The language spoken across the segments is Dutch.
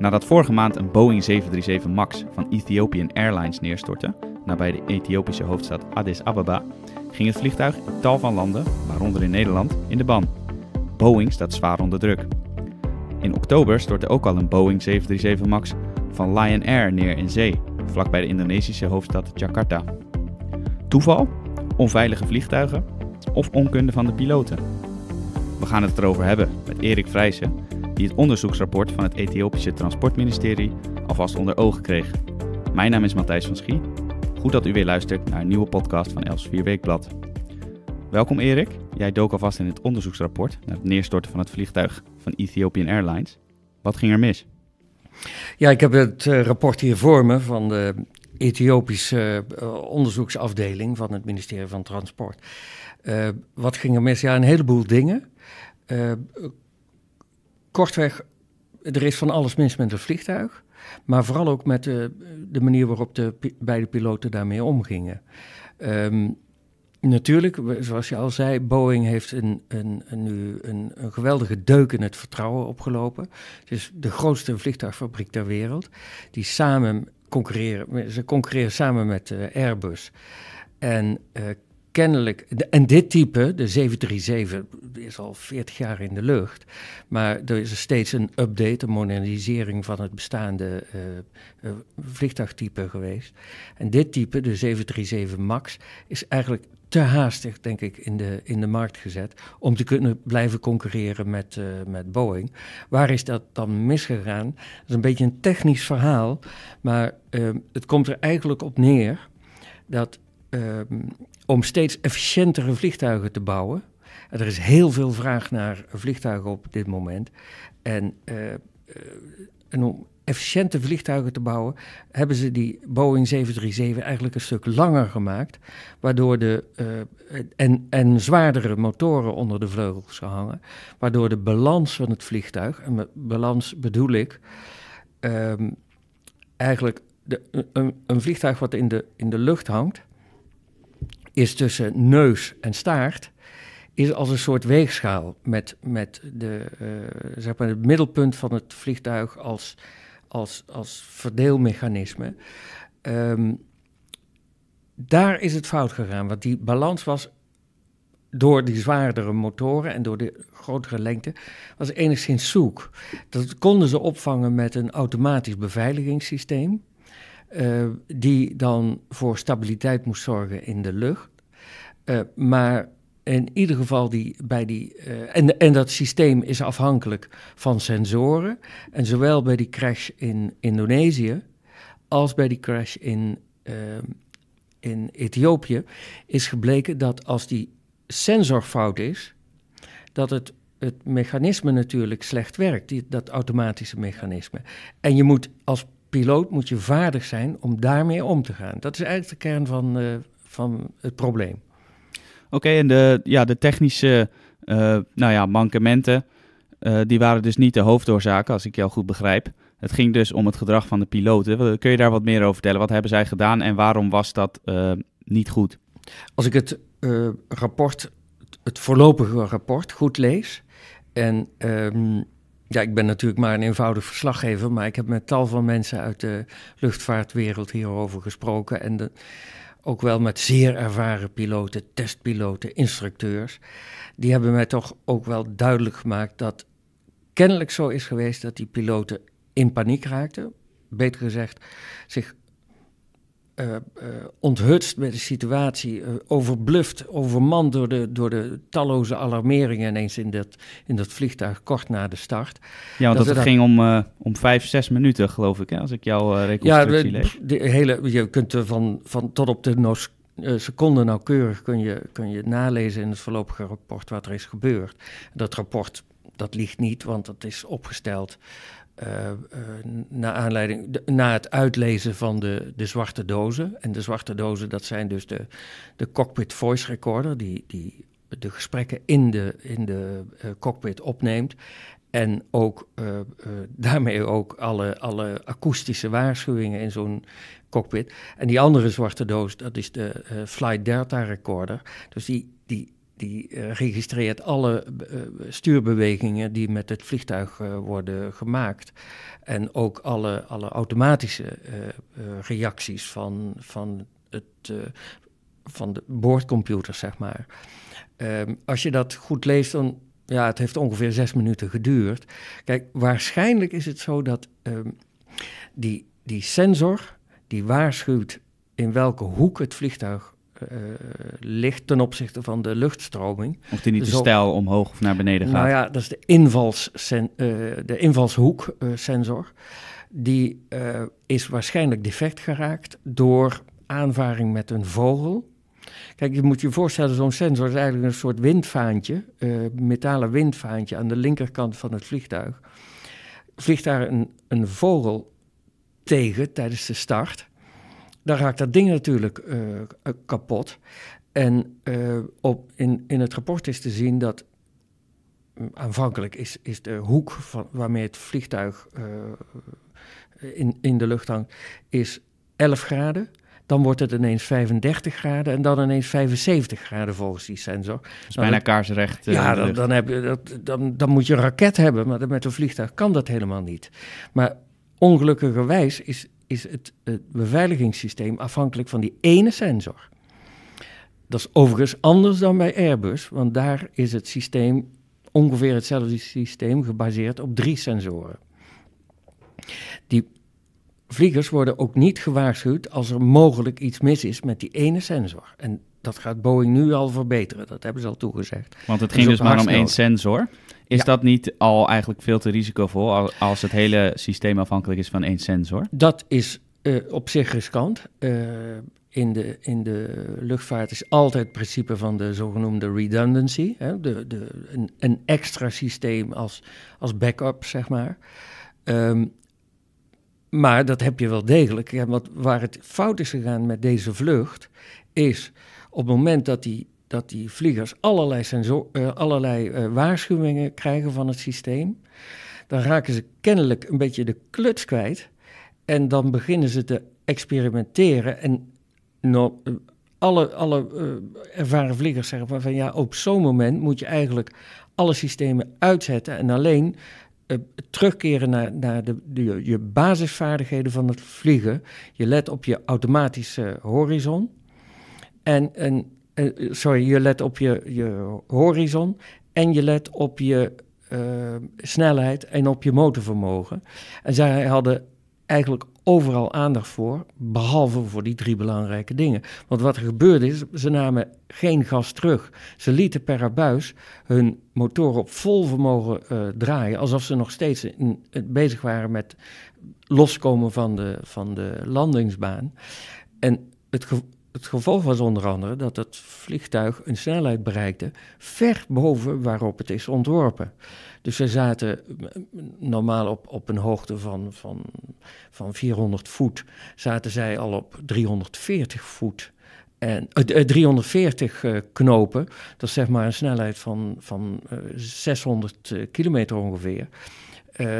Nadat vorige maand een Boeing 737 MAX van Ethiopian Airlines neerstortte, nabij de Ethiopische hoofdstad Addis Ababa, ging het vliegtuig in tal van landen, waaronder in Nederland, in de ban. Boeing staat zwaar onder druk. In oktober stortte ook al een Boeing 737 MAX van Lion Air neer in zee, vlakbij de Indonesische hoofdstad Jakarta. Toeval? Onveilige vliegtuigen? Of onkunde van de piloten? We gaan het erover hebben met Erik Vrijsen, die het onderzoeksrapport van het Ethiopische Transportministerie alvast onder ogen kreeg. Mijn naam is Matthijs van Schie. Goed dat u weer luistert naar een nieuwe podcast van Els Vier Weekblad. Welkom Erik, jij dook alvast in het onderzoeksrapport naar het neerstorten van het vliegtuig van Ethiopian Airlines. Wat ging er mis? Ja, ik heb het eh, rapport hier voor me van de Ethiopische eh, onderzoeksafdeling van het ministerie van Transport. Eh, wat ging er mis? Ja, een heleboel dingen kortweg, er is van alles mis met het vliegtuig. Maar vooral ook met de, de manier waarop de beide piloten daarmee omgingen. Ehm, natuurlijk, zoals je al zei, Boeing heeft een, een, een, nu een, een, geweldige deuk in het vertrouwen opgelopen. Het is de grootste vliegtuigfabriek ter wereld. Die samen concurreren, ze concurreren samen met eh, Airbus. En uh, kennelijk, en dit type, de 737, is al 40 jaar in de lucht. Maar er is steeds een update, een modernisering van het bestaande uh, vliegtuigtype geweest. En dit type, de 737 MAX, is eigenlijk te haastig, denk ik, in de, in de markt gezet. Om te kunnen blijven concurreren met, eh, met Boeing. Waar is dat dan misgegaan? Dat is een beetje een technisch verhaal. Maar ehm, het komt er eigenlijk op neer dat. Ehm, om steeds efficiëntere vliegtuigen te bouwen. er is heel veel vraag naar vliegtuigen op dit moment. En, eh, eh, om efficiënte vliegtuigen te bouwen, hebben ze die Boeing 737 eigenlijk een stuk langer gemaakt. Waardoor de, eh, en, en zwaardere motoren onder de vleugels gehangen. Waardoor de balans van het vliegtuig, en met balans bedoel ik, ehm, eigenlijk de, een, een vliegtuig wat in de, in de lucht hangt is tussen neus en staart is als een soort weegschaal met, met de, eh, zeg maar het middelpunt van het vliegtuig als, als, als verdeelmechanisme. Ehm, daar is het fout gegaan, want die balans was door die zwaardere motoren en door de grotere lengte, was enigszins zoek. Dat konden ze opvangen met een automatisch beveiligingssysteem. Eh, die dan voor stabiliteit moest zorgen in de lucht. Eh, maar in ieder geval die, bij die. Eh, en, en dat systeem is afhankelijk van sensoren. En zowel bij die crash in Indonesië als bij die crash in, in Ethiopië is gebleken dat als die sensor fout is, dat het het mechanisme natuurlijk slecht werkt, die, dat automatische mechanisme. En je moet als piloot moet je vaardig zijn om daarmee om te gaan. Dat is eigenlijk de kern van, eh, van het probleem. Oké, en de, ja, de technische eh, nou ja, mankementen, eh, die waren dus niet de hoofdoorzaken, als ik jou goed begrijp. Het ging dus om het gedrag van de piloten. Kun je daar wat meer over vertellen? Wat hebben zij gedaan en waarom was dat niet goed? Als ik het rapport, het voorlopige rapport, goed lees en ehm, ja, ik ben natuurlijk maar een eenvoudig verslaggever, maar ik heb met tal van mensen uit de luchtvaartwereld hierover gesproken. En ook wel met zeer ervaren piloten, testpiloten, instructeurs. Die hebben mij toch ook wel duidelijk gemaakt dat kennelijk zo is geweest dat die piloten in paniek raakten. Beter gezegd, zich uh, onthutst met de situatie, eh, overbluft, overmand door de, door de talloze alarmeringen ineens in dat, in dat vliegtuig kort na de start. Ja, want dat, het ging om, om vijf, zes minuten, geloof ik, hè, als ik jouw reconstructie ja, lees. De, hele, je kunt er van, van tot op de nos seconden nauwkeurig kun je, kun je nalezen in het voorlopige rapport wat er is gebeurd. Dat rapport, dat ligt niet, want dat is opgesteld eh, eh, na aanleiding, na het uitlezen van de, de zwarte dozen. En de zwarte dozen, dat zijn dus de, de cockpit voice recorder, die, die de gesprekken in de, in de eh, cockpit opneemt. En ook daarmee ook alle, alle akoestische waarschuwingen in zo'n cockpit. En die andere zwarte doos, dat is de uh, Flight Delta Recorder. Dus die, die die eh, registreert alle eh, stuurbewegingen die met het vliegtuig eh, worden gemaakt. En ook alle, alle automatische reacties van, van, het, van de boordcomputer, zeg maar. Ehm, als je dat goed leest, dan. Ja, het heeft ongeveer zes minuten geduurd. Kijk, waarschijnlijk is het zo dat ehm, die, die sensor die waarschuwt in welke hoek het vliegtuig eh, ligt ten opzichte van de luchtstroming. Of die niet te de stijl omhoog of naar beneden nou gaat. Nou ja, dat is de, eh, de invalshoeksensor. Eh, die is waarschijnlijk defect geraakt door aanvaring met een vogel. Kijk, je moet je voorstellen, zo'n sensor is eigenlijk een soort windvaantje, metalen windvaantje aan de linkerkant van het vliegtuig. Vliegt daar een, een vogel tegen tijdens de start, dan raakt dat ding natuurlijk eh, eh, kapot. En eh, op, in, in het rapport is te zien dat mm, aanvankelijk is, is de hoek van, waarmee het vliegtuig in, in de lucht hangt, is 11 graden. Dan wordt het ineens 35 graden en dan ineens 75 graden volgens die sensor. Dat is dan bijna kaarsrecht. ja, dan, dan, heb je, dat, dan, dan moet je een raket hebben, maar met een vliegtuig kan dat helemaal niet. Maar ongelukkigerwijs is, is het, het beveiligingssysteem afhankelijk van die ene sensor. Dat is overigens anders dan bij Airbus, want daar is het systeem ongeveer hetzelfde systeem gebaseerd op drie sensoren. Die Vliegers worden ook niet gewaarschuwd als er mogelijk iets mis is met die ene sensor. En dat gaat Boeing nu al verbeteren, dat hebben ze al toegezegd. Want het dus ging dus maar om één sensor. Is dat niet al eigenlijk veel te risicovol als het hele systeem afhankelijk is van één sensor? Dat is eh, op zich riskant. Eh, in, de, in de luchtvaart is altijd het principe van de zogenoemde redundancy. Hè? De, de, een, extra systeem als, als backup, zeg maar. Um, maar dat heb je wel degelijk. want waar het fout is gegaan met deze vlucht, is op het moment dat die, dat die vliegers allerlei, sensor, eh, allerlei eh, waarschuwingen krijgen van het systeem, dan raken ze kennelijk een beetje de kluts kwijt. En dan beginnen ze te experimenteren. En eh, alle, alle ervaren vliegers zeggen van ja, op zo'n moment moet je eigenlijk alle systemen uitzetten en alleen eh, terugkeren naar, naar de, de, je basisvaardigheden van het vliegen. Je let op je automatische horizon. En, en eh, sorry, je let op je, je horizon. En je let op je eh, snelheid en op je motorvermogen. En zij hadden eigenlijk overal aandacht voor, behalve voor die drie belangrijke dingen. Want wat er gebeurde is, ze namen geen gas terug. Ze lieten per abuis hun motoren op vol vermogen eh, draaien, alsof ze nog steeds in, eh, bezig waren met loskomen van de, van de landingsbaan. En het, het gevolg was onder andere dat het vliegtuig een snelheid bereikte ver boven waarop het is ontworpen. Dus ze zaten eh, normaal op, op een hoogte van, van, van 400 voet, zaten zij al op 340 voet. En, 340 eh, eh, knopen, dat is zeg maar een snelheid van, van 600 kilometer ongeveer.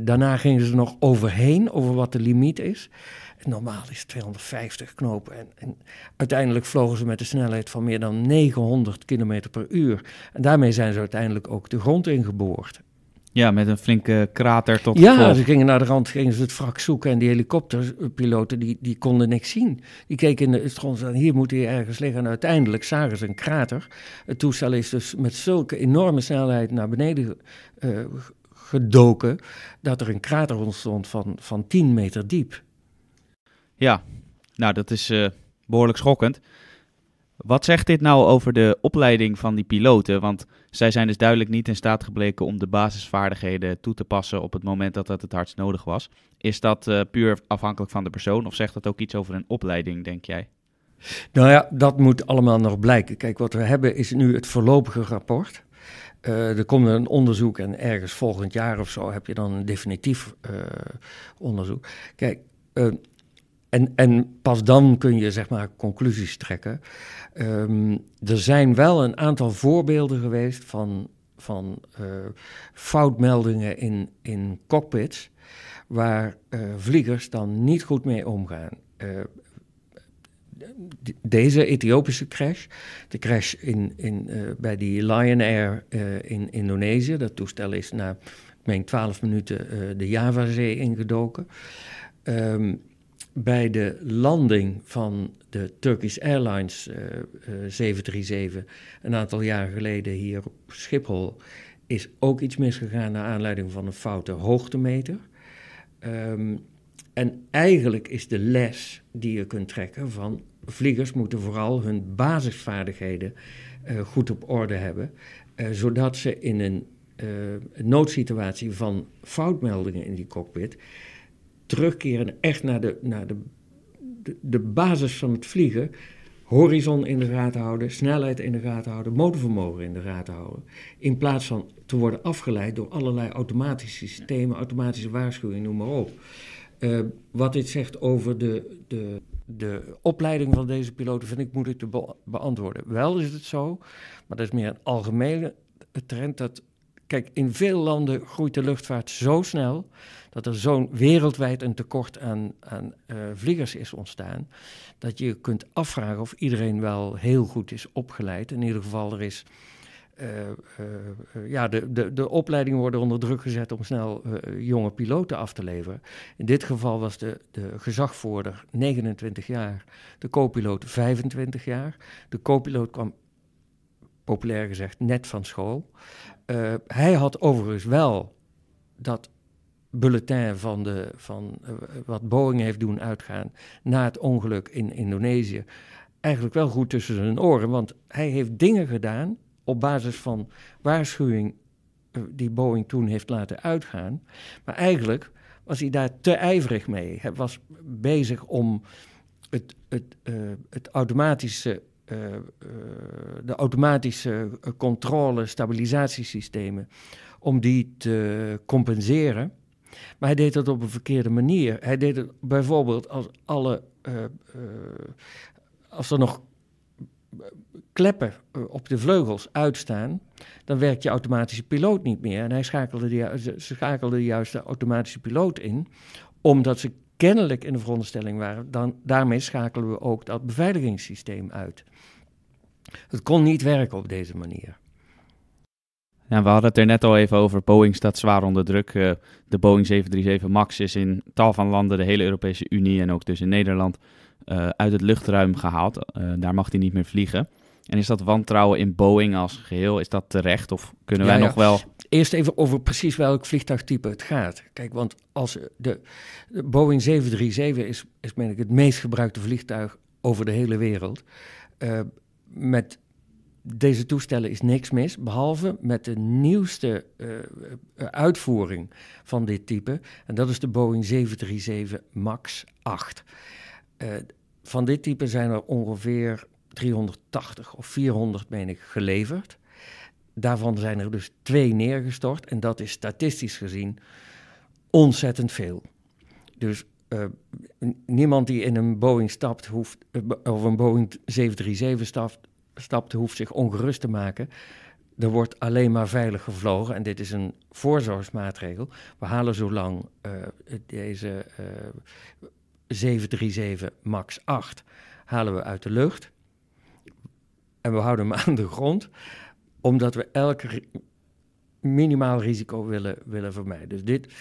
daarna gingen ze nog overheen over wat de limiet is. Normaal is 250 knopen. En, en, uiteindelijk vlogen ze met een snelheid van meer dan 900 km per uur. En daarmee zijn ze uiteindelijk ook de grond ingeboord. Ja, met een flinke krater tot Ja, ze gingen naar de rand, gingen ze het wrak zoeken en die helikopterpiloten die, die konden niks zien. Die keken in de stront aan, hier moet hij ergens liggen. En uiteindelijk zagen ze een krater. Het toestel is dus met zulke enorme snelheid naar beneden eh, gedoken dat er een krater ontstond van, van 10 meter diep. Ja, nou dat is eh, behoorlijk schokkend. Wat zegt dit nou over de opleiding van die piloten? Want zij zijn dus duidelijk niet in staat gebleken om de basisvaardigheden toe te passen op het moment dat dat het hardst nodig was. Is dat eh, puur afhankelijk van de persoon of zegt dat ook iets over een opleiding, denk jij? Nou ja, dat moet allemaal nog blijken. Kijk, wat we hebben is nu het voorlopige rapport. Eh, er komt een onderzoek en ergens volgend jaar of zo heb je dan een definitief onderzoek. Kijk, en, en pas dan kun je zeg maar conclusies trekken. Ehm, er zijn wel een aantal voorbeelden geweest van, van eh, foutmeldingen in, in cockpits, waar eh, vliegers dan niet goed mee omgaan. Eh, deze Ethiopische crash, de crash in, in, bij die Lion Air in Indonesië. Dat toestel is na, ik 12 minuten de Javazee ingedoken. Um, bij de landing van de Turkish Airlines 737 eh, eh, een aantal jaren geleden hier op Schiphol is ook iets misgegaan naar aanleiding van een foute hoogtemeter. Ehm, en eigenlijk is de les die je kunt trekken van vliegers moeten vooral hun basisvaardigheden eh, goed op orde hebben, zodat ze in een noodsituatie van foutmeldingen in die cockpit terugkeren echt naar de, naar de, de, basis van het vliegen. Horizon in de gaten houden, snelheid in de gaten houden, motorvermogen in de gaten houden. In plaats van te worden afgeleid door allerlei automatische systemen, automatische waarschuwingen, noem maar op. Eh, wat dit zegt over de, de, de opleiding van deze piloten vind ik moeilijk te beantwoorden. Wel is het zo, maar dat is meer een algemene trend dat Kijk, in veel landen groeit de luchtvaart zo snel dat er zo'n wereldwijd een tekort aan, aan eh, vliegers is ontstaan, dat je kunt afvragen of iedereen wel heel goed is opgeleid. In ieder geval er is eh, eh, ja, de, de, de opleidingen worden onder druk gezet om snel jonge piloten af te leveren. In dit geval was de, de gezagvoerder 29 jaar, de co-piloot 25 jaar. De co-piloot kwam populair gezegd, net van school. Eh, hij had overigens wel dat bulletin van, de, van eh, wat Boeing heeft doen uitgaan na het ongeluk in Indonesië. Eigenlijk wel goed tussen zijn oren, want hij heeft dingen gedaan op basis van waarschuwing eh, die Boeing toen heeft laten uitgaan. Maar eigenlijk was hij daar te ijverig mee. Hij was bezig om het, het, het automatische eh, eh, de automatische eh, controle, stabilisatiesystemen, om die te compenseren. Maar hij deed dat op een verkeerde manier. Hij deed het bijvoorbeeld als alle. als er nog kleppen op de vleugels uitstaan, dan werkt je automatische piloot niet meer. En hij schakelde die, schakelde juist de automatische piloot in, omdat ze kennelijk in de veronderstelling waren, dan, daarmee schakelen we ook dat beveiligingssysteem uit. Het kon niet werken op deze manier. we hadden het er net al even over. Boeing staat zwaar onder druk. Eh, de Boeing 737 MAX is in tal van landen, de hele Europese Unie en ook dus in Nederland, eh, uit het luchtruim gehaald. Eh, daar mag hij niet meer vliegen. En is dat wantrouwen in Boeing als geheel, is dat terecht? Of kunnen wij nog wel... Eerst even over precies welk vliegtuigtype het gaat. Kijk, want als de, de Boeing 737 is, is ik, het meest gebruikte vliegtuig over de hele wereld met deze toestellen is niks mis, behalve met de nieuwste eh, eh, uitvoering van dit type. En dat is de Boeing 737 MAX 8. Eh, van dit type zijn er ongeveer 380 of 400, meen ik, geleverd. Daarvan zijn er dus twee neergestort en dat is statistisch gezien ontzettend veel. Dus eh, niemand die in een Boeing stapt, hoeft, eh, of een Boeing 737 stapt, stapt, hoeft zich ongerust te maken. Er wordt alleen maar veilig gevlogen en dit is een voorzorgsmaatregel. We halen zolang uh, eh, deze 737 MAX 8 halen we uit de lucht en we houden hem aan de grond, omdat we elk minimaal risico willen, willen vermijden. Dus dit,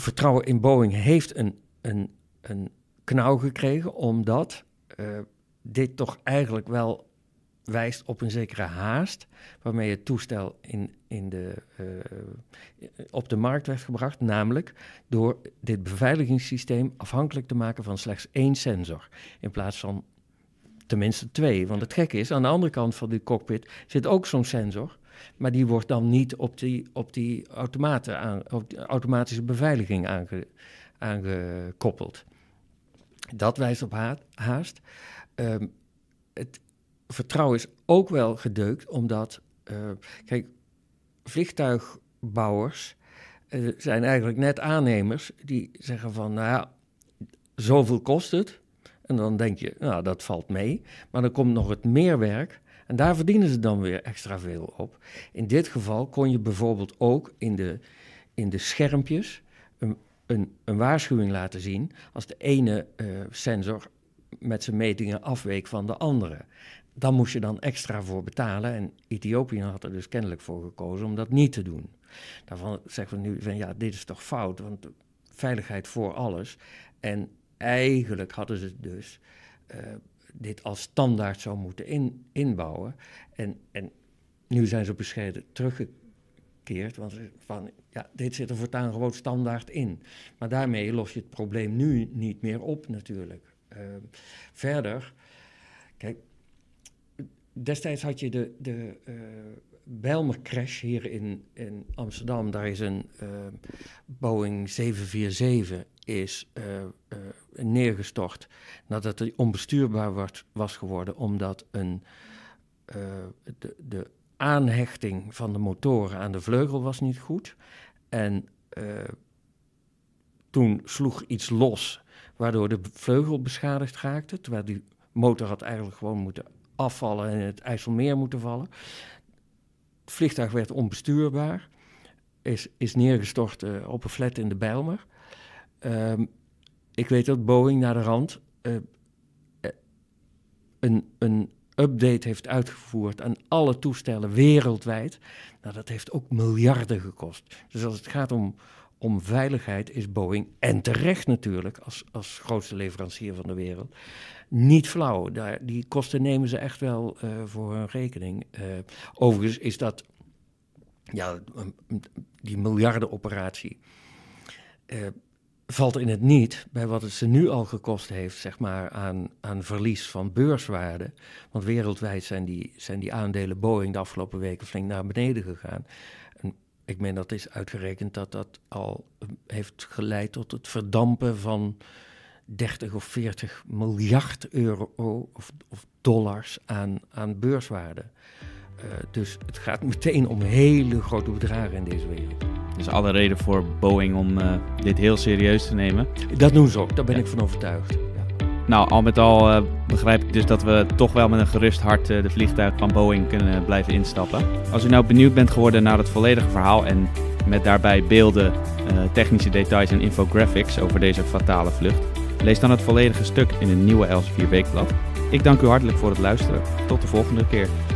vertrouwen in Boeing heeft een, een, een knauw gekregen, omdat eh, dit toch eigenlijk wel wijst op een zekere haast waarmee het toestel in, in de, eh, op de markt werd gebracht, namelijk door dit beveiligingssysteem afhankelijk te maken van slechts één sensor in plaats van tenminste twee. Want het gekke is, aan de andere kant van die cockpit zit ook zo'n sensor maar die wordt dan niet op die, op die, automaten aan, automatische beveiliging aangekoppeld. Dat wijst op haast. Ehm, het vertrouwen is ook wel gedeukt, omdat, ehm, kijk, vliegtuigbouwers eh, zijn eigenlijk net aannemers die zeggen van, nou ja, zoveel kost het. En dan denk je, nou, dat valt mee. Maar dan komt nog het meerwerk en daar verdienen ze dan weer extra veel op. In dit geval kon je bijvoorbeeld ook in de, in de schermpjes een, een, een waarschuwing laten zien als de ene eh, sensor met zijn metingen afweek van de andere. Dan moest je dan extra voor betalen. En Ethiopië had er dus kennelijk voor gekozen om dat niet te doen. Daarvan zeggen we nu van ja, dit is toch fout, want veiligheid voor alles. En eigenlijk hadden ze dus eh, dit als standaard zou moeten in, inbouwen. En, en nu zijn ze bescheiden teruggekeerd, want van, ja, dit zit er voortaan gewoon standaard in. Maar daarmee los je het probleem nu niet meer op natuurlijk. Ehm, verder, kijk, destijds had je de, de eh, Bijlmer crash hier in, in Amsterdam, daar is een eh, Boeing 747 is, eh, eh, neergestort nadat hij onbestuurbaar was geworden omdat een, de, de aanhechting van de motoren aan de vleugel was niet goed. En toen sloeg iets los waardoor de vleugel beschadigd raakte, terwijl die motor had eigenlijk gewoon moeten afvallen en in het IJsselmeer moeten vallen. Het vliegtuig werd onbestuurbaar, is, is neergestort eh, op een flat in de Bijlmer. Ehm, ik weet dat Boeing naar de rand eh, eh, een, een update heeft uitgevoerd aan alle toestellen wereldwijd. Nou, dat heeft ook miljarden gekost. Dus als het gaat om, om veiligheid is Boeing, en terecht natuurlijk, als, als grootste leverancier van de wereld, niet flauw. Daar, die kosten nemen ze echt wel eh, voor hun rekening. Eh, overigens is dat ja, die miljardenoperatie. Eh, valt in het niet bij wat het ze nu al gekost heeft, zeg maar, aan, aan verlies van beurswaarde. Want wereldwijd zijn die, zijn die aandelen Boeing de afgelopen weken flink naar beneden gegaan. En ik meen dat is uitgerekend dat dat al heeft geleid tot het verdampen van 30 of 40 miljard euro of, of dollars aan, aan beurswaarde. Eh, dus het gaat meteen om hele grote bedragen in deze wereld. Dus alle reden voor Boeing om eh, dit heel serieus te nemen. Dat doen ze ook, daar ben ik van overtuigd. Ja. Nou, al met al eh, begrijp ik dus dat we toch wel met een gerust hart de vliegtuig van Boeing kunnen blijven instappen. Als u nou benieuwd bent geworden naar het volledige verhaal en met daarbij beelden, technische details en infographics over deze fatale vlucht, Lees dan het volledige stuk in het nieuwe Elsevier Weekblad. Ik dank u hartelijk voor het luisteren. Tot de volgende keer.